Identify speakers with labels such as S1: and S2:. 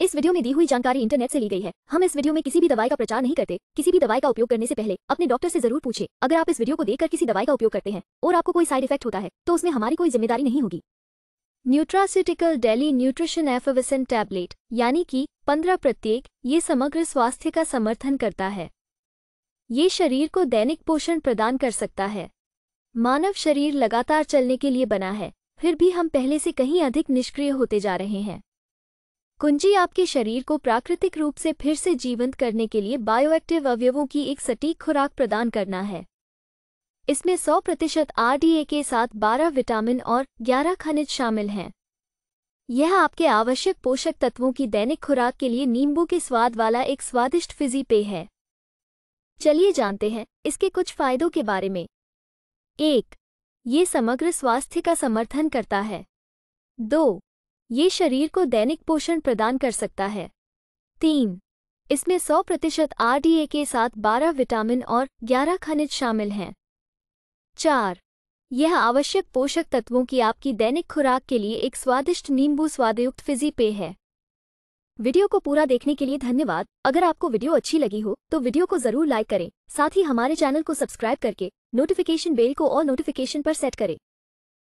S1: इस वीडियो में दी हुई जानकारी इंटरनेट से ली गई है हम इस वीडियो में किसी भी दवाई का प्रचार नहीं करते किसी भी दवाई का उपयोग करने से पहले अपने डॉक्टर से जरूर पूछे अगर आप इस वीडियो को देखकर किसी दवाई का उपयोग करते हैं और आपको कोई साइड इफेक्ट होता है तो उसमें हमारी कोई जिम्मेदारी नहीं होगी न्यूट्रासिटिकल डेली न्यूट्रिशन एफोविसन टैबलेट यानी कि पंद्रह प्रत्येक ये समग्र स्वास्थ्य का समर्थन करता है ये शरीर को दैनिक पोषण प्रदान कर सकता है मानव शरीर लगातार चलने के लिए बना है फिर भी हम पहले से कहीं अधिक निष्क्रिय होते जा रहे हैं कुंजी आपके शरीर को प्राकृतिक रूप से फिर से जीवंत करने के लिए बायोएक्टिव अवयवों की एक सटीक खुराक प्रदान करना है इसमें 100 प्रतिशत आरडीए के साथ 12 विटामिन और 11 खनिज शामिल हैं यह आपके आवश्यक पोषक तत्वों की दैनिक खुराक के लिए नींबू के स्वाद वाला एक स्वादिष्ट फिजी पेय है चलिए जानते हैं इसके कुछ फायदों के बारे में एक ये समग्र स्वास्थ्य का समर्थन करता है दो ये शरीर को दैनिक पोषण प्रदान कर सकता है तीन इसमें 100 प्रतिशत आरडीए के साथ 12 विटामिन और 11 खनिज शामिल हैं चार यह आवश्यक पोषक तत्वों की आपकी दैनिक खुराक के लिए एक स्वादिष्ट नींबू स्वादयुक्त फिजी पेय है वीडियो को पूरा देखने के लिए धन्यवाद अगर आपको वीडियो अच्छी लगी हो तो वीडियो को जरूर लाइक करें साथ ही हमारे चैनल को सब्सक्राइब करके नोटिफिकेशन बेल को और नोटिफिकेशन पर सेट करें